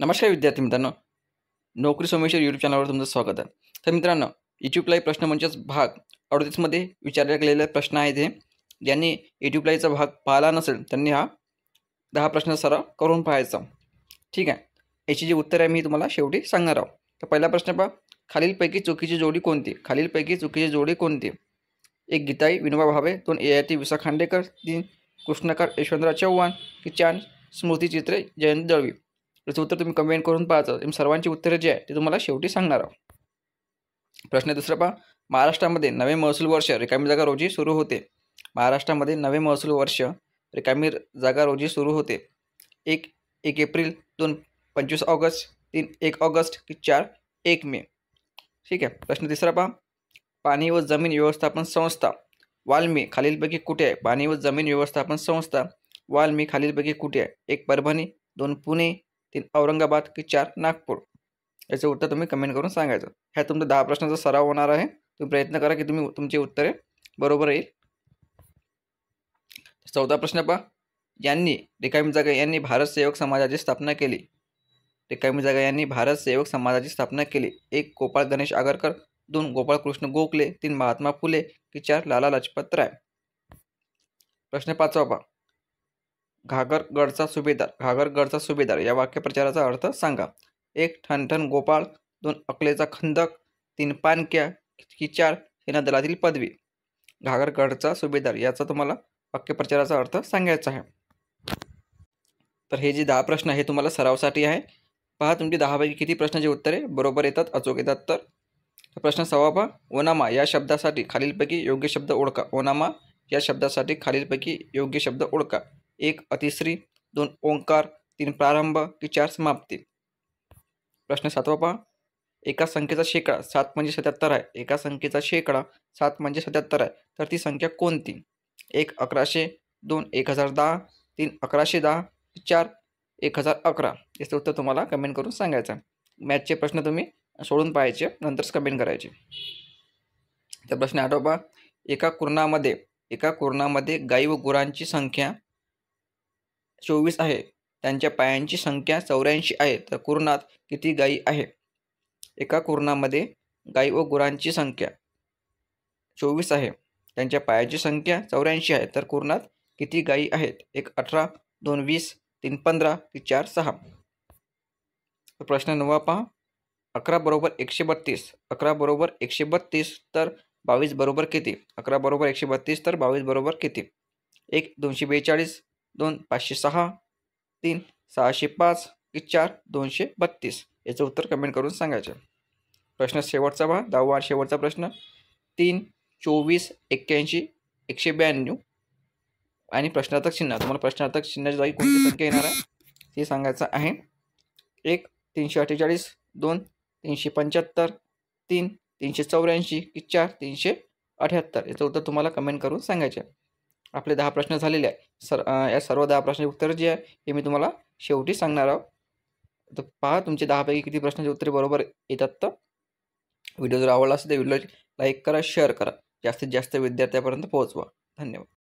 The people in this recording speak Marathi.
नमस्कार विद्यार्थी मित्रांनो नोकरी सोमेश्वर यूट्यूब चॅनलवर तुमचं स्वागत आहे तर मित्रांनो प्लाय प्रश्न म्हणजेच भाग अडतीसमध्ये विचारले गेलेले प्रश्न आहेत हे ज्यांनी प्लायचा भाग पाहिला नसेल त्यांनी हा दहा प्रश्न सराव करून पाहायचा ठीक आहे याची जी उत्तर आहे मी तुम्हाला शेवटी सांगणार आहोत तर पहिला प्रश्न पहा खालीलपैकी चुकीची जोडी कोणती खालीलपैकी चुकीची जोडी कोणती एक गीताई विनोबा भावे दोन ए आय विसा खांडेकर तीन कृष्णकर यशवंतराव चव्हाण की चार स्मृतिचित्रे जयंत दळवी त्याचं उत्तर तुम्ही कमेंट करून पाहायचं तुम्ही सर्वांची उत्तरं जी आहे ते तुम्हाला शेवटी सांगणार आहोत प्रश्न दुसरा पहा महाराष्ट्रामध्ये नवे महसूल वर्ष रिकामी जागा रोजी सुरू होते महाराष्ट्रामध्ये नवे महसूल वर्ष रिकामी जागा रोजी सुरू होते एक एक एप्रिल दोन पंचवीस ऑगस्ट तीन एक ऑगस्ट की चार एक मे ठीक आहे प्रश्न तिसरा पहा पाणी व जमीन व्यवस्थापन संस्था वाल्मी खालीलपैकी कुठे आहे पाणी व जमीन व्यवस्थापन संस्था वाल्मी खालीलपैकी कुठे आहे एक परभणी दोन पुणे तीन औरंगाबाद की चार नागपूर याचं उत्तर तुम्ही कमेंट करून सांगायचं ह्या तुमचा दहा प्रश्नाचा सराव होणार आहे तुम्ही प्रयत्न करा की तुम्ही तुमची उत्तरे बरोबर येईल चौथा प्रश्न पहा यांनी रिकामी जागा यांनी भारत सेवक समाजाची स्थापना केली रिकामी जागा यांनी भारत सेवक समाजाची स्थापना केली एक गोपाळ गणेश आगरकर दोन गोपाळ कृष्ण गोखले तीन महात्मा फुले की चार लाला लजपत राय प्रश्न पाचवा पहा घागरगडचा सुभेदार घागरगडचा सुभेदार या वाक्यप्रचाराचा अर्थ सांगा एक ठणठण गोपाळ दोन अकलेचा खंदक तीन पानक्या की चार सेनादलातील पदवी घागरगडचा सुभेदार याचा तुम्हाला वाक्यप्रचाराचा अर्थ सांगायचा आहे तर हे जे दहा प्रश्न हे तुम्हाला सरावसाठी आहे पहा तुमची दहापैकी किती प्रश्नाची उत्तरे बरोबर येतात अचूक येतात तर प्रश्न सवा पहा ओनामा या शब्दासाठी खालीलपैकी योग्य शब्द ओळखा ओनामा या शब्दासाठी खालीलपैकी योग्य शब्द ओळखा एक अतिश्री दोन ओंकार तीन प्रारंभ की चार समाप्ती प्रश्न सातवा पहा एका संख्येचा शेकडा सात म्हणजे सत्याहत्तर आहे एका संख्येचा शेकडा सात म्हणजे सत्याहत्तर आहे तर ती संख्या कोणती एक अकराशे दोन एक हजार दहा तीन अकराशे दहा चार एक हजार अकरा याचं उत्तर तुम्हाला कमेंट करून सांगायचं मॅथचे प्रश्न तुम्ही सोडून पाहायचे नंतरच कमेंट करायचे तर प्रश्न आठवा एका कुरणामध्ये एका कुरणामध्ये गाई व गुरांची संख्या चोवीस आहे त्यांच्या पायांची संख्या चौऱ्याऐंशी आहे तर कुरणात किती गायी आहे एका कुरणामध्ये गायी व गुरांची संख्या चोवीस आहे त्यांच्या पायाची संख्या चौऱ्याऐंशी आहे तर कुरणात किती गायी आहेत एक अठरा दोन वीस तीन पंधरा की चार सहा प्रश्न नवा पहा अकरा बरोबर एकशे बत्तीस अकरा बरोबर एकशे बत्तीस तर बावीस बरोबर किती अकरा बरोबर एकशे बत्तीस तर बावीस बरोबर किती एक दोनशे बेचाळीस दोन पाचशे सहा तीन सहाशे पाच की चार दोनशे बत्तीस याचं उत्तर कमेंट करून सांगायचं प्रश्न शेवटचा पहा दहावा शेवटचा प्रश्न तीन चोवीस एक्क्याऐंशी एकशे ब्याण्णव आणि प्रश्नार्थक चिन्ह तुम्हाला प्रश्नार्थक चिन्हाच्या जागी कोणती संख्या येणार आहे ते सांगायचं आहे एक तीनशे अठ्ठेचाळीस दोन तीनशे पंच्याहत्तर तीन तीनशे चौऱ्याऐंशी की चार तीनशे अठ्याहत्तर याचं उत्तर तुम्हाला कमेंट करून सांगायचं आपले दहा प्रश्न झालेले आहेत सर या सर्व दहा प्रश्नाची उत्तर जे आहे हे मी तुम्हाला शेवटी सांगणार आहोत तर पहा तुमचे दहापैकी किती प्रश्नाचे उत्तरे बरोबर येतात तर व्हिडिओ जर आवडला असेल तर व्हिडिओला लाईक करा शेअर करा जास्तीत जास्त विद्यार्थ्यापर्यंत पोहोचवा धन्यवाद